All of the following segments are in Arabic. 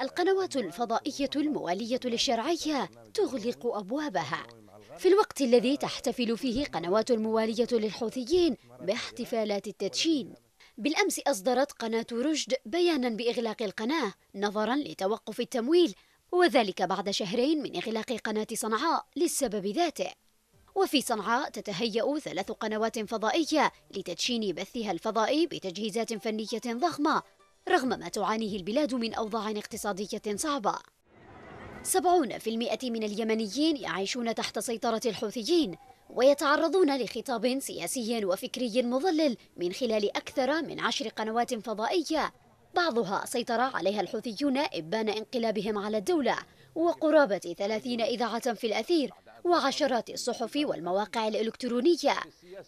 القنوات الفضائية الموالية للشرعية تغلق أبوابها في الوقت الذي تحتفل فيه قنوات الموالية للحوثيين باحتفالات التدشين بالأمس أصدرت قناة رشد بيانا بإغلاق القناة نظرا لتوقف التمويل وذلك بعد شهرين من إغلاق قناة صنعاء للسبب ذاته وفي صنعاء تتهيأ ثلاث قنوات فضائية لتدشين بثها الفضائي بتجهيزات فنية ضخمة رغم ما تعانيه البلاد من أوضاع اقتصادية صعبة 70% من اليمنيين يعيشون تحت سيطرة الحوثيين ويتعرضون لخطاب سياسي وفكري مضلل من خلال أكثر من عشر قنوات فضائية بعضها سيطر عليها الحوثيون إبان انقلابهم على الدولة وقرابة 30 إذاعة في الأثير وعشرات الصحف والمواقع الإلكترونية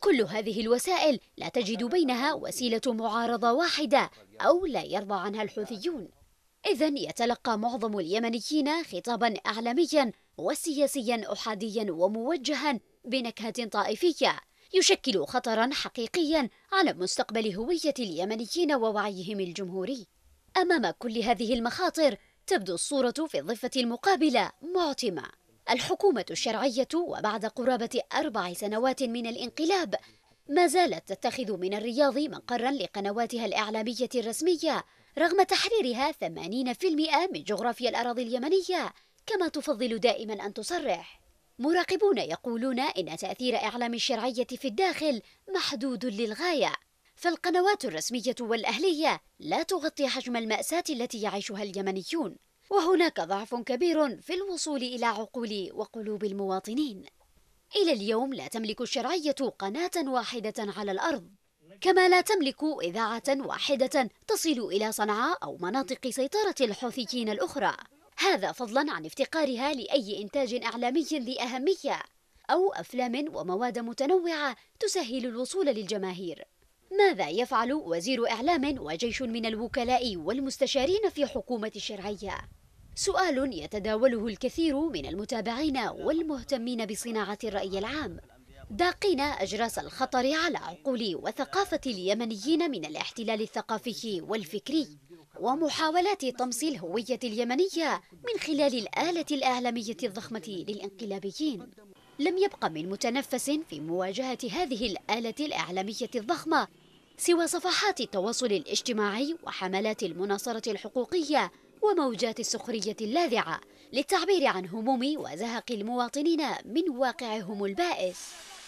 كل هذه الوسائل لا تجد بينها وسيلة معارضة واحدة أو لا يرضى عنها الحوثيون إذا يتلقى معظم اليمنيين خطابا إعلاميا وسياسيا أحاديا وموجها بنكهة طائفية يشكل خطرا حقيقيا على مستقبل هوية اليمنيين ووعيهم الجمهوري أمام كل هذه المخاطر تبدو الصورة في الضفة المقابلة معتمة الحكومة الشرعية وبعد قرابة أربع سنوات من الانقلاب ما زالت تتخذ من الرياض مقرا لقنواتها الإعلامية الرسمية رغم تحريرها 80% من جغرافيا الأراضي اليمنية كما تفضل دائما أن تصرح مراقبون يقولون إن تأثير إعلام الشرعية في الداخل محدود للغاية فالقنوات الرسمية والأهلية لا تغطي حجم المأساة التي يعيشها اليمنيون وهناك ضعف كبير في الوصول إلى عقول وقلوب المواطنين إلى اليوم لا تملك الشرعية قناة واحدة على الأرض كما لا تملك إذاعة واحدة تصل إلى صنعاء أو مناطق سيطرة الحوثيين الأخرى هذا فضلا عن افتقارها لأي إنتاج إعلامي ذي أهمية أو أفلام ومواد متنوعة تسهل الوصول للجماهير ماذا يفعل وزير إعلام وجيش من الوكلاء والمستشارين في حكومة الشرعية؟ سؤال يتداوله الكثير من المتابعين والمهتمين بصناعة الرأي العام داقين أجراس الخطر على عقول وثقافة اليمنيين من الاحتلال الثقافي والفكري ومحاولات طمس الهوية اليمنية من خلال الآلة الإعلامية الضخمة للانقلابيين لم يبقى من متنفس في مواجهة هذه الآلة الإعلامية الضخمة سوى صفحات التواصل الاجتماعي وحملات المناصرة الحقوقية وموجات السخرية اللاذعة للتعبير عن هموم وزهق المواطنين من واقعهم البائس